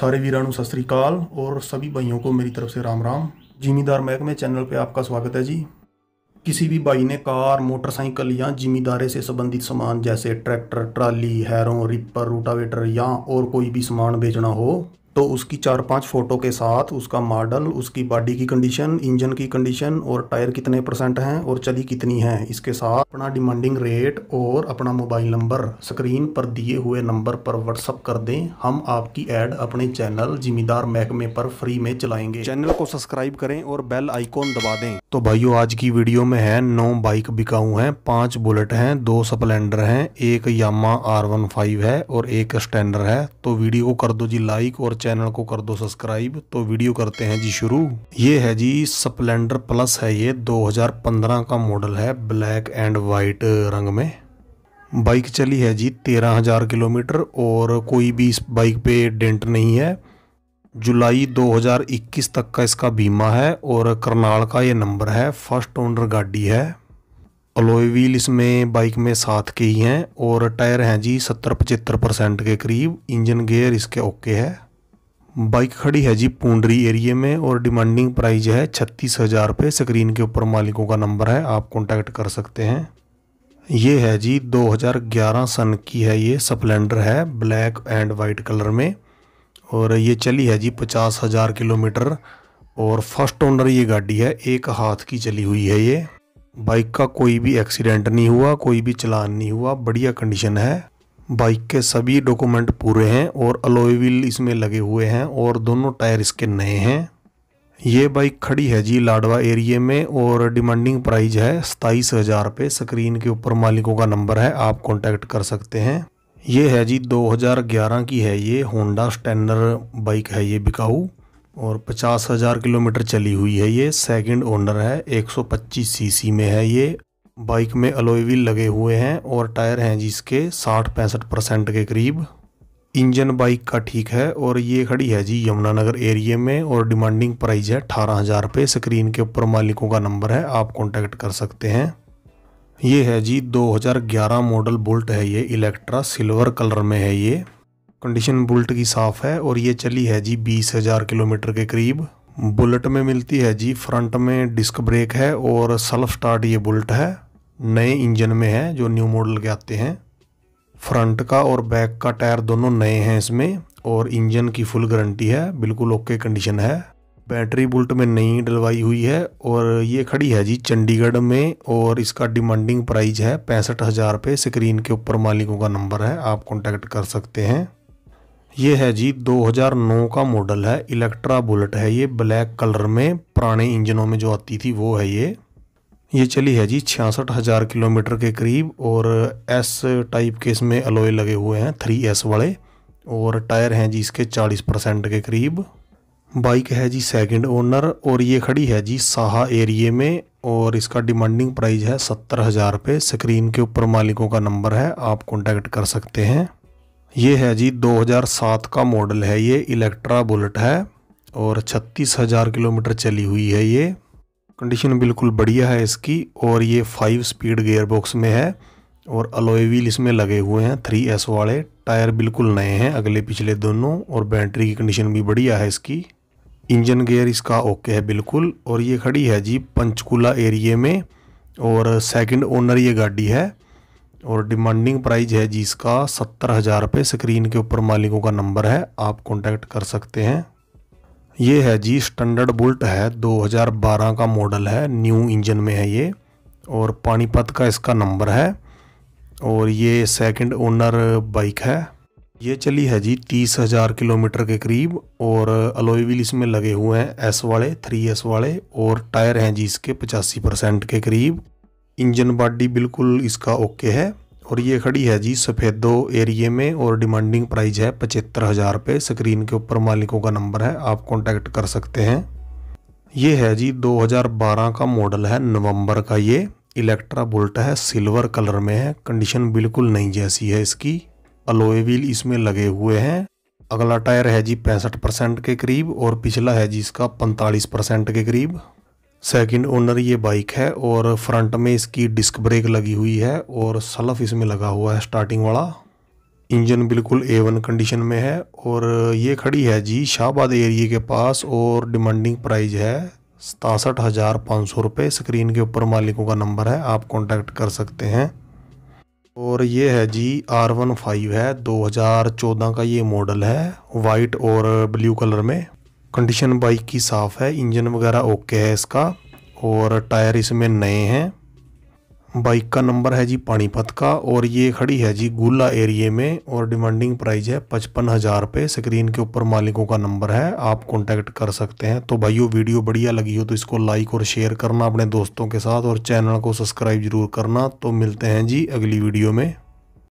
सारे वीरा सत श्रीकाल और सभी भाइयों को मेरी तरफ से राम राम जिमीदार महकमे चैनल पे आपका स्वागत है जी किसी भी भाई ने कार मोटरसाइकिल या जिमीदारे से संबंधित सामान जैसे ट्रैक्टर ट्राली हैरों रिपर रोटावेटर या और कोई भी सामान बेचना हो तो उसकी चार पांच फ़ोटो के साथ उसका मॉडल उसकी बॉडी की कंडीशन इंजन की कंडीशन और टायर कितने परसेंट हैं और चली कितनी है इसके साथ अपना डिमांडिंग रेट और अपना मोबाइल नंबर स्क्रीन पर दिए हुए नंबर पर व्हाट्सअप कर दें हम आपकी एड अपने चैनल जिम्मेदार महकमे पर फ्री में चलाएंगे चैनल को सब्सक्राइब करें और बेल आईकॉन दबा दें तो भाइयों आज की वीडियो में है नौ बाइक बिकाऊ है पांच बुलेट है दो स्पलेंडर है एक यामा आर है और एक स्टैंडर है तो वीडियो को कर दो जी लाइक और चैनल को कर दो सब्सक्राइब तो वीडियो करते हैं जी शुरू ये है जी स्प्लेंडर प्लस है ये 2015 का मॉडल है ब्लैक एंड वाइट रंग में बाइक चली है जी 13,000 किलोमीटर और कोई भी इस बाइक पे डेंट नहीं है जुलाई 2021 तक का इसका बीमा है और करनाल का ये नंबर है फर्स्ट ओनर गाड़ी है अलोए व्हील इसमें बाइक में साथ के ही हैं और टायर हैं जी सत्तर पचहत्तर परसेंट के करीब इंजन गेयर इसके ओके है बाइक खड़ी है जी पूंडरी एरिए में और डिमांडिंग प्राइस है छत्तीस हज़ार रुपये स्क्रीन के ऊपर मालिकों का नंबर है आप कॉन्टैक्ट कर सकते हैं ये है जी 2011 सन की है ये स्प्लेंडर है ब्लैक एंड वाइट कलर में और ये चली है जी पचास हज़ार किलोमीटर और फर्स्ट ओनर ये गाड़ी है एक हाथ की चली हुई है ये बाइक का कोई भी एक्सीडेंट नहीं हुआ कोई भी चलान नहीं हुआ बढ़िया कंडीशन है बाइक के सभी डॉक्यूमेंट पूरे हैं और अलोई व्हील इसमें लगे हुए हैं और दोनों टायर इसके नए हैं ये बाइक खड़ी है जी लाडवा एरिए में और डिमांडिंग प्राइस है सताईस हज़ार रुपये स्क्रीन के ऊपर मालिकों का नंबर है आप कांटेक्ट कर सकते हैं ये है जी 2011 की है ये होंडा स्टैंडर बाइक है ये बिकाऊ और पचास हज़ार किलोमीटर चली हुई है ये सेकंड ओनर है 125 सीसी में है ये बाइक में अलॉय व्हील लगे हुए हैं और टायर हैं जिसके साठ पैंसठ परसेंट के करीब इंजन बाइक का ठीक है और ये खड़ी है जी यमुनानगर एरिए में और डिमांडिंग प्राइस है अठारह हज़ार रुपये स्क्रीन के ऊपर मालिकों का नंबर है आप कॉन्टैक्ट कर सकते हैं ये है जी 2011 मॉडल बुल्ट है ये इलेक्ट्रा सिल्वर कलर में है ये कंडीशन बुल्ट की साफ़ है और ये चली है जी बीस हज़ार किलोमीटर के करीब बुलेट में मिलती है जी फ्रंट में डिस्क ब्रेक है और सेल्फ स्टार्ट ये बुलेट है नए इंजन में है जो न्यू मॉडल के आते हैं फ्रंट का और बैक का टायर दोनों नए हैं इसमें और इंजन की फुल गारंटी है बिल्कुल ओके कंडीशन है बैटरी बुलट में नई डलवाई हुई है और ये खड़ी है जी चंडीगढ़ में और इसका डिमांडिंग प्राइस है पैंसठ हज़ार रुपये स्क्रीन के ऊपर मालिकों का नंबर है आप कॉन्टैक्ट कर सकते हैं ये है जी 2009 का मॉडल है इलेक्ट्रा बुलेट है ये ब्लैक कलर में पुराने इंजनों में जो आती थी वो है ये ये चली है जी छियासठ हज़ार किलोमीटर के करीब और एस टाइप के इसमें अलोए लगे हुए हैं थ्री एस वाले और टायर हैं जी इसके चालीस परसेंट के करीब बाइक है जी सेकंड ओनर और ये खड़ी है जी साहा एरिए में और इसका डिमांडिंग प्राइस है सत्तर हज़ार रुपये स्क्रीन के ऊपर मालिकों का नंबर है आप कॉन्टैक्ट कर सकते हैं ये है जी 2007 का मॉडल है ये इलेक्ट्रा बुलेट है और छत्तीस हज़ार किलोमीटर चली हुई है ये कंडीशन बिल्कुल बढ़िया है इसकी और ये फाइव स्पीड गेयर बॉक्स में है और अलोए व्हील इसमें लगे हुए हैं थ्री एस वाले टायर बिल्कुल नए हैं अगले पिछले दोनों और बैटरी की कंडीशन भी बढ़िया है इसकी इंजन गेयर इसका ओके है बिल्कुल और ये खड़ी है जी पंचकूला एरिए में और सेकंड ओनर ये गाड़ी है और डिमांडिंग प्राइस है जी इसका सत्तर हज़ार रुपये स्क्रीन के ऊपर मालिकों का नंबर है आप कॉन्टैक्ट कर सकते हैं ये है जी स्टैंडर्ड बुलट है 2012 का मॉडल है न्यू इंजन में है ये और पानीपत का इसका नंबर है और ये सेकंड ओनर बाइक है ये चली है जी तीस हज़ार किलोमीटर के करीब और अलोईविल इसमें लगे हुए हैं एस वाले थ्री एस वाले और टायर हैं जी इसके पचासी परसेंट के करीब इंजन बॉडी बिल्कुल इसका ओके है और ये खड़ी है जी सफ़ेदो एरिए में और डिमांडिंग प्राइस है पचहत्तर हज़ार रुपये स्क्रीन के ऊपर मालिकों का नंबर है आप कॉन्टैक्ट कर सकते हैं ये है जी 2012 का मॉडल है नवंबर का ये इलेक्ट्रा बुलट है सिल्वर कलर में है कंडीशन बिल्कुल नहीं जैसी है इसकी अलोए व्हील इसमें लगे हुए हैं अगला टायर है जी पैंसठ परसेंट के करीब और पिछला है जी इसका पैंतालीस परसेंट के करीब सेकंड ओनर ये बाइक है और फ्रंट में इसकी डिस्क ब्रेक लगी हुई है और सलफ इसमें लगा हुआ है स्टार्टिंग वाला इंजन बिल्कुल ए वन कंडीशन में है और ये खड़ी है जी शाहबाद एरिए के पास और डिमांडिंग प्राइस है सतासठ हज़ार पाँच सौ रुपये स्क्रीन के ऊपर मालिकों का नंबर है आप कांटेक्ट कर सकते हैं और ये है जी आर वन फाइव है दो हज़ार चौदह का ये मॉडल है वाइट और ब्लू कलर में कंडीशन बाइक की साफ़ है इंजन वगैरह ओके है इसका और टायर इसमें नए हैं बाइक का नंबर है जी पानीपत का और ये खड़ी है जी गुला एरिए में और डिमांडिंग प्राइस है पचपन हज़ार रुपये स्क्रीन के ऊपर मालिकों का नंबर है आप कांटेक्ट कर सकते हैं तो भाइयों वीडियो बढ़िया लगी हो तो इसको लाइक और शेयर करना अपने दोस्तों के साथ और चैनल को सब्सक्राइब जरूर करना तो मिलते हैं जी अगली वीडियो में